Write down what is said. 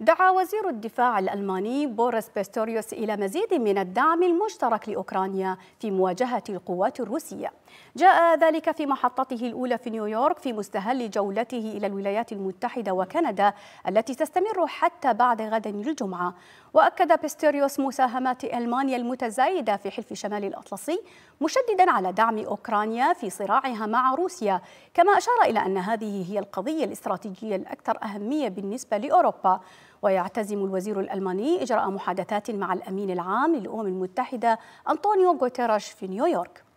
دعا وزير الدفاع الألماني بوريس بيستوريوس إلى مزيد من الدعم المشترك لأوكرانيا في مواجهة القوات الروسية جاء ذلك في محطته الأولى في نيويورك في مستهل جولته إلى الولايات المتحدة وكندا التي تستمر حتى بعد غد الجمعة وأكد بيستوريوس مساهمات ألمانيا المتزايدة في حلف شمال الأطلسي مشددا على دعم أوكرانيا في صراعها مع روسيا كما أشار إلى أن هذه هي القضية الاستراتيجية الأكثر أهمية بالنسبة لأوروبا ويعتزم الوزير الألماني إجراء محادثات مع الأمين العام للأمم المتحدة أنطونيو غوتيراش في نيويورك